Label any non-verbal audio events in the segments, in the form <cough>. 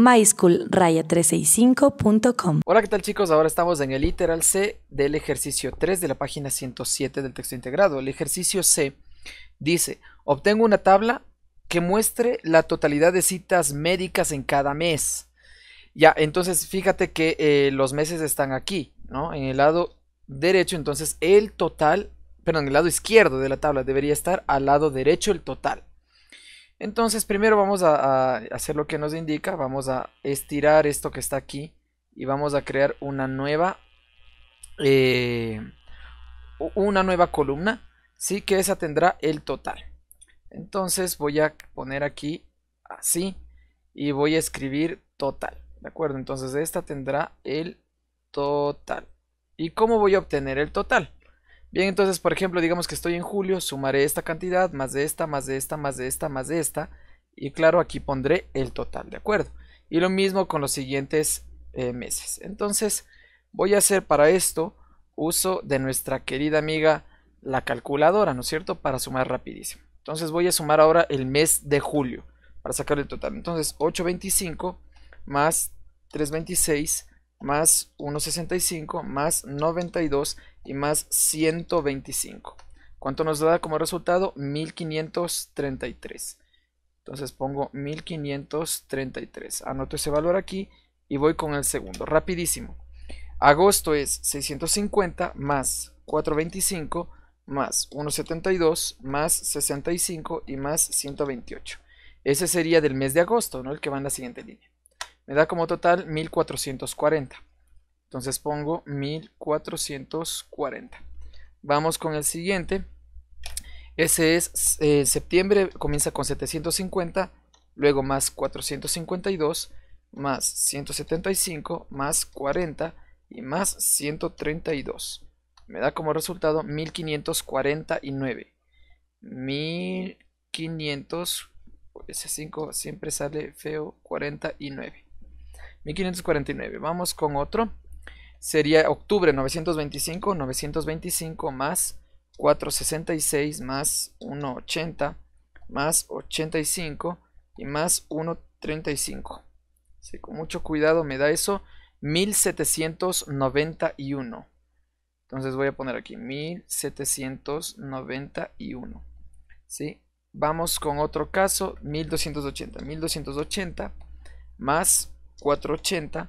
myschoolraya 365com Hola, ¿qué tal chicos? Ahora estamos en el literal C del ejercicio 3 de la página 107 del texto integrado. El ejercicio C dice, obtengo una tabla que muestre la totalidad de citas médicas en cada mes. Ya, entonces fíjate que eh, los meses están aquí, ¿no? En el lado derecho, entonces el total, perdón, en el lado izquierdo de la tabla debería estar al lado derecho el total. Entonces primero vamos a, hacer lo que nos indica, vamos a estirar esto que está aquí y vamos a crear una nueva eh, una nueva columna sí que esa tendrá el total entonces voy a poner aquí así y voy a escribir total de acuerdo entonces esta tendrá el total y cómo voy a obtener el total Bien, entonces, por ejemplo, digamos que estoy en julio, sumaré esta cantidad, más de esta, más de esta, más de esta, más de esta. Y claro, aquí pondré el total, ¿de acuerdo? Y lo mismo con los siguientes eh, meses. Entonces, voy a hacer para esto uso de nuestra querida amiga la calculadora, ¿no es cierto? Para sumar rapidísimo. Entonces voy a sumar ahora el mes de julio para sacar el total. Entonces 8.25 más 3.26 más 1.65 más 92 y más 125. ¿Cuánto nos da como resultado? 1533. Entonces pongo 1533. Anoto ese valor aquí y voy con el segundo. Rapidísimo. Agosto es 650 más 425 más 172 más 65 y más 128. Ese sería del mes de agosto, ¿no? El que va en la siguiente línea. Me da como total 1440. Entonces pongo 1440. Vamos con el siguiente. Ese es eh, septiembre, comienza con 750, luego más 452, más 175, más 40 y más 132. Me da como resultado 1549. 1500, ese 5 siempre sale feo, 49. 1549. Vamos con otro sería octubre 925, 925 más 466 más 180 más 85 y más 135. con mucho cuidado me da eso 1791. Entonces voy a poner aquí 1791. ¿sí? Vamos con otro caso, 1280. 1280 más 480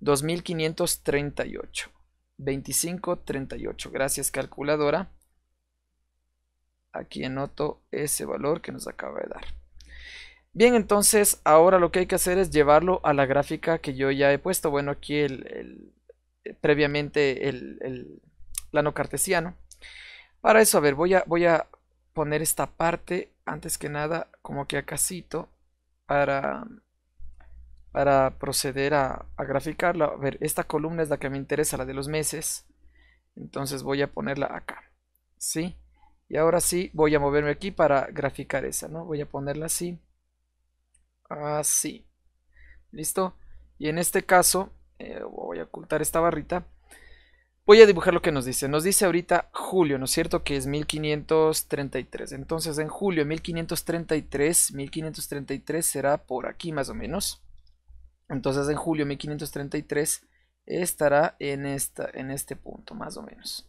2538. 2538. Gracias calculadora. Aquí anoto ese valor que nos acaba de dar. Bien, entonces ahora lo que hay que hacer es llevarlo a la gráfica que yo ya he puesto. Bueno, aquí el, eh, previamente el, plano cartesiano. Para eso, a ver, voy a, voy a poner esta parte antes que nada como que a casito para para proceder a, graficarla. A ver, esta columna es la que me interesa, la de los meses. Entonces voy a ponerla acá. ¿Sí? Y ahora sí, voy a moverme aquí para graficar esa, ¿no? Voy a ponerla así. Así. ¿Listo? Y en este caso, eh, voy a ocultar esta barrita. Voy a dibujar lo que nos dice. Nos dice ahorita julio, ¿no es cierto? Que es 1533. Entonces en julio 1533, 1533 será por aquí más o menos. Entonces en julio 1533 estará en, esta, en este punto, más o menos.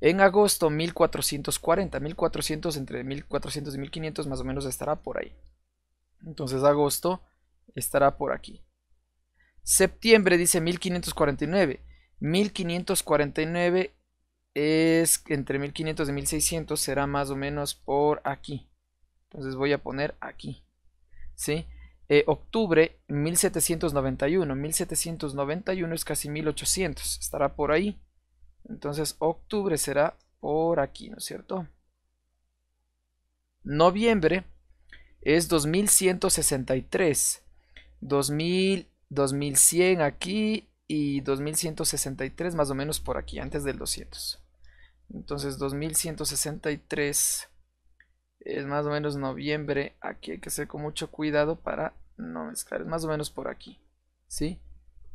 En agosto 1440, 1400 entre 1400 y 1500 más o menos estará por ahí. Entonces agosto estará por aquí. Septiembre dice 1549. 1549 es entre 1500 y 1600 será más o menos por aquí. Entonces voy a poner aquí. ¿Sí? Eh, octubre 1791. 1791 es casi 1800, estará por ahí. Entonces octubre será por aquí, ¿no es cierto? Noviembre es 2163. 2000, 2100 aquí y 2163 más o menos por aquí, antes del 200. Entonces 2163 es más o menos noviembre. Aquí hay que ser con mucho cuidado para no mezclar. Es más o menos por aquí. ¿Sí?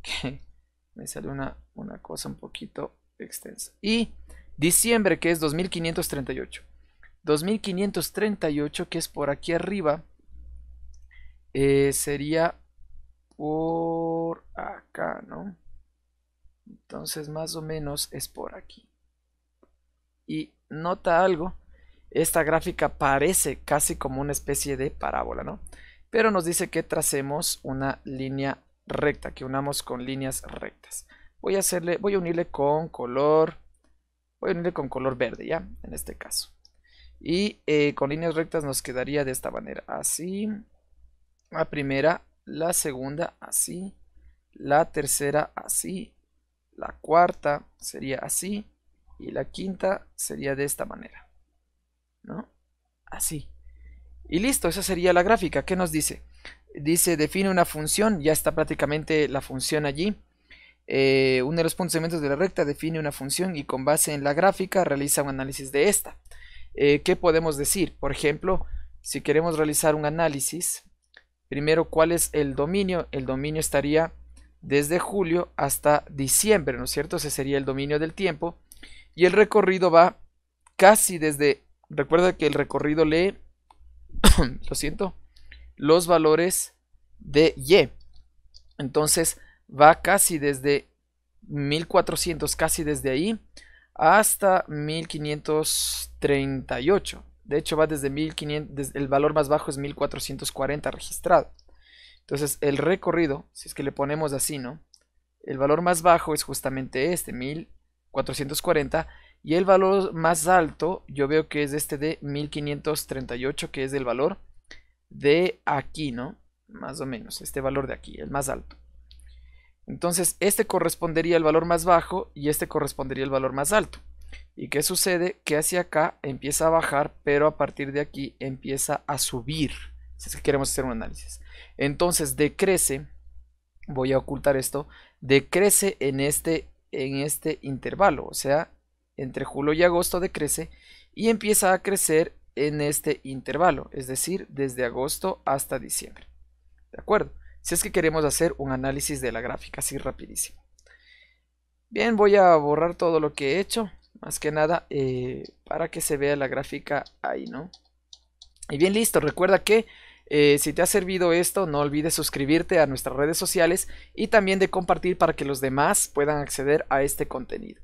Que <laughs> me sale una, cosa un poquito extensa. Y diciembre, que es 2538. 2538, que es por aquí arriba, eh, sería por acá, ¿no? Entonces más o menos es por aquí. Y nota algo esta gráfica parece casi como una especie de parábola, ¿no? Pero nos dice que tracemos una línea recta, que unamos con líneas rectas. Voy a hacerle, voy a unirle con color, voy a unirle con color verde, ¿ya? En este caso. Y eh, con líneas rectas nos quedaría de esta manera, así. La primera, la segunda, así. La tercera, así. La cuarta sería así. Y la quinta sería de esta manera. ¿no? Así. Y listo, esa sería la gráfica. ¿Qué nos dice? Dice, define una función, ya está prácticamente la función allí. Eh, uno de los puntos de la recta define una función y con base en la gráfica realiza un análisis de esta. Eh, ¿Qué podemos decir? Por ejemplo, si queremos realizar un análisis, primero, ¿cuál es el dominio? El dominio estaría desde julio hasta diciembre, ¿no es cierto? Ese sería el dominio del tiempo. Y el recorrido va casi desde Recuerda que el recorrido lee, <coughs> lo siento, los valores de Y. Entonces va casi desde 1400, casi desde ahí, hasta 1538. De hecho, va desde 1500, el valor más bajo es 1440 registrado. Entonces, el recorrido, si es que le ponemos así, ¿no? El valor más bajo es justamente este, 1440, y el valor más alto, yo veo que es este de 1538, que es el valor de aquí, ¿no? Más o menos, este valor de aquí, el más alto. Entonces, este correspondería al valor más bajo y este correspondería al valor más alto. ¿Y qué sucede? Que hacia acá empieza a bajar, pero a partir de aquí empieza a subir. Si queremos hacer un análisis. Entonces, decrece, voy a ocultar esto, decrece en este, en este intervalo. O sea, entre julio y agosto decrece y empieza a crecer en este intervalo, es decir, desde agosto hasta diciembre. ¿De acuerdo? Si es que queremos hacer un análisis de la gráfica, así rapidísimo. Bien, voy a borrar todo lo que he hecho, más que nada eh, para que se vea la gráfica ahí, ¿no? Y bien, listo, recuerda que eh, si te ha servido esto, no olvides suscribirte a nuestras redes sociales y también de compartir para que los demás puedan acceder a este contenido.